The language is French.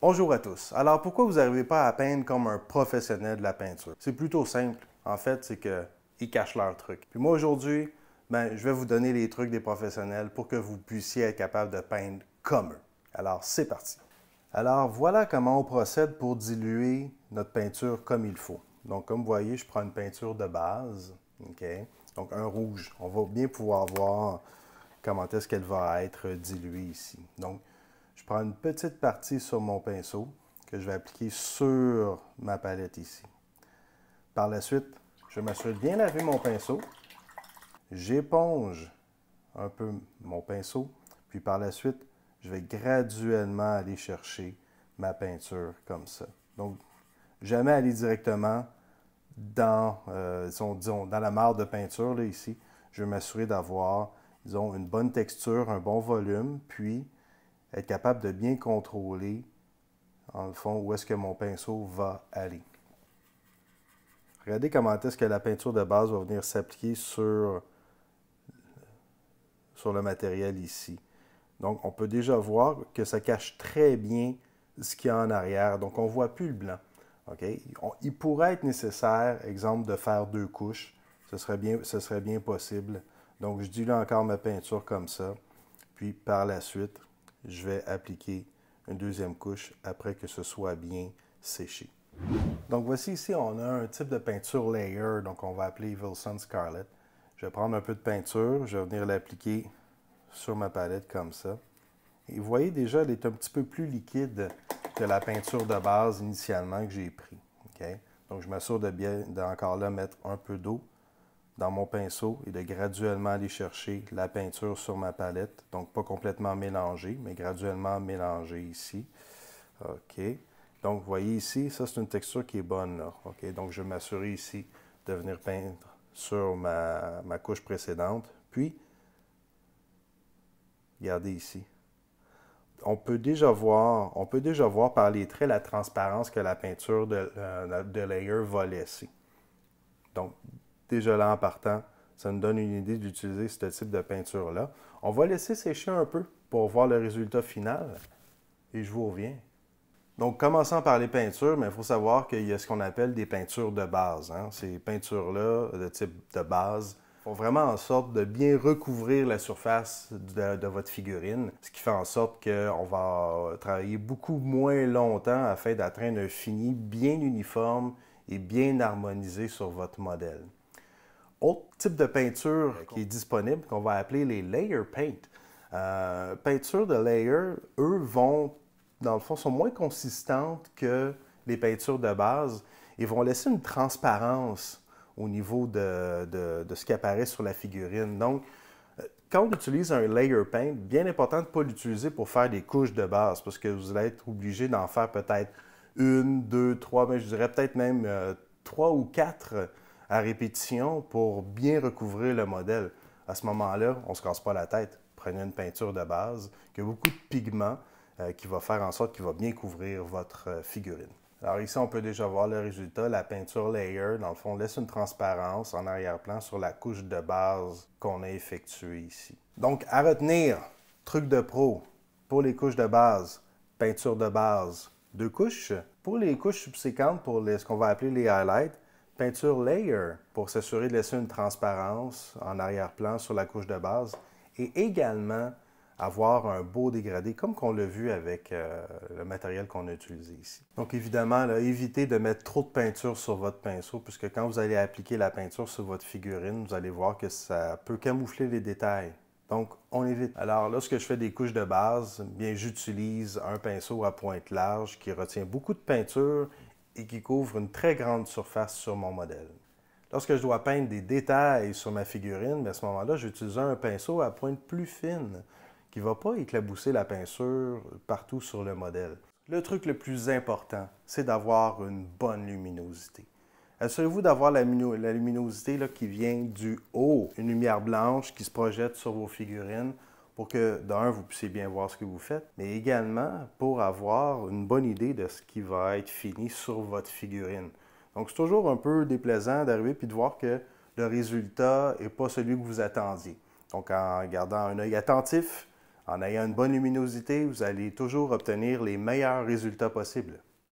Bonjour à tous. Alors pourquoi vous n'arrivez pas à peindre comme un professionnel de la peinture? C'est plutôt simple. En fait, c'est qu'ils cachent leurs trucs. Puis moi aujourd'hui, ben, je vais vous donner les trucs des professionnels pour que vous puissiez être capable de peindre comme eux. Alors c'est parti. Alors voilà comment on procède pour diluer notre peinture comme il faut. Donc comme vous voyez, je prends une peinture de base. OK? Donc un rouge. On va bien pouvoir voir comment est-ce qu'elle va être diluée ici. Donc je prends une petite partie sur mon pinceau que je vais appliquer sur ma palette ici. Par la suite, je m'assure de bien laver mon pinceau. J'éponge un peu mon pinceau, puis par la suite, je vais graduellement aller chercher ma peinture comme ça. Donc, jamais aller directement dans, euh, dans la mare de peinture, ici. Je vais m'assurer d'avoir, disons, une bonne texture, un bon volume, puis être capable de bien contrôler, en le fond, où est-ce que mon pinceau va aller. Regardez comment est-ce que la peinture de base va venir s'appliquer sur, sur le matériel ici. Donc, on peut déjà voir que ça cache très bien ce qu'il y a en arrière. Donc, on ne voit plus le blanc. il pourrait être nécessaire, exemple, de faire deux couches. Ce serait bien, ce serait bien possible. Donc, je dilue encore ma peinture comme ça. Puis, par la suite, je vais appliquer une deuxième couche après que ce soit bien séché. Donc voici ici, on a un type de peinture layer, donc on va appeler Wilson Scarlet. Je vais prendre un peu de peinture, je vais venir l'appliquer sur ma palette comme ça. Et vous voyez déjà, elle est un petit peu plus liquide que la peinture de base initialement que j'ai pris. Donc je m'assure de bien, d'encore là, mettre un peu d'eau dans mon pinceau et de graduellement aller chercher la peinture sur ma palette. Donc, pas complètement mélangée, mais graduellement mélangée ici. OK. Donc, vous voyez ici, ça, c'est une texture qui est bonne. OK. Donc, je vais m'assurer ici de venir peindre sur ma, couche précédente. Puis, regardez ici. On peut, déjà voir, on peut déjà voir par les traits la transparence que la peinture de, euh, de layer va laisser. Donc, déjà là en partant, ça nous donne une idée d'utiliser ce type de peinture-là. On va laisser sécher un peu pour voir le résultat final et je vous reviens. Donc, commençons par les peintures, mais il faut savoir qu'il y a ce qu'on appelle des peintures de base. Hein. Ces peintures-là, de type de base, font vraiment en sorte de bien recouvrir la surface de, de votre figurine, ce qui fait en sorte qu'on va travailler beaucoup moins longtemps afin d'atteindre un fini bien uniforme et bien harmonisé sur votre modèle autre type de peinture qui est disponible, qu'on va appeler les layer paint. Euh, peintures de layer, eux, vont, dans le fond, sont moins consistantes que les peintures de base et vont laisser une transparence au niveau de, ce qui apparaît sur la figurine. Donc, euh, quand on utilise un layer paint, bien important de ne pas l'utiliser pour faire des couches de base, parce que vous allez être obligé d'en faire peut-être une, deux, trois, mais je dirais peut-être même euh, trois ou quatre à répétition pour bien recouvrir le modèle. À ce moment-là, on ne se casse pas la tête. Prenez une peinture de base qui a beaucoup de pigments euh, qui va faire en sorte qu'il va bien couvrir votre euh, figurine. Alors ici, on peut déjà voir le résultat. La peinture layer, dans le fond, laisse une transparence en arrière-plan sur la couche de base qu'on a effectuée ici. Donc, à retenir, truc de pro, pour les couches de base, peinture de base, deux couches. Pour les couches subséquentes, pour ce qu'on va appeler les highlights, peinture layer pour s'assurer de laisser une transparence en arrière-plan sur la couche de base et également avoir un beau dégradé comme qu'on l'a vu avec euh, le matériel qu'on a utilisé ici. Donc évidemment, là, évitez de mettre trop de peinture sur votre pinceau puisque quand vous allez appliquer la peinture sur votre figurine, vous allez voir que ça peut camoufler les détails. Donc, on évite. Alors, lorsque je fais des couches de base, bien, j'utilise un pinceau à pointe large qui retient beaucoup de peinture et qui couvre une très grande surface sur mon modèle. Lorsque je dois peindre des détails sur ma figurine, à ce moment-là, j'utilise un pinceau à pointe plus fine qui ne va pas éclabousser la peinture partout sur le modèle. Le truc le plus important, c'est d'avoir une bonne luminosité. Assurez-vous d'avoir la, luminosité qui vient du haut, une lumière blanche qui se projette sur vos figurines pour que, d'un, vous puissiez bien voir ce que vous faites, mais également pour avoir une bonne idée de ce qui va être fini sur votre figurine. Donc, c'est toujours un peu déplaisant d'arriver puis de voir que le résultat n'est pas celui que vous attendiez. Donc, en gardant un œil attentif, en ayant une bonne luminosité, vous allez toujours obtenir les meilleurs résultats possibles.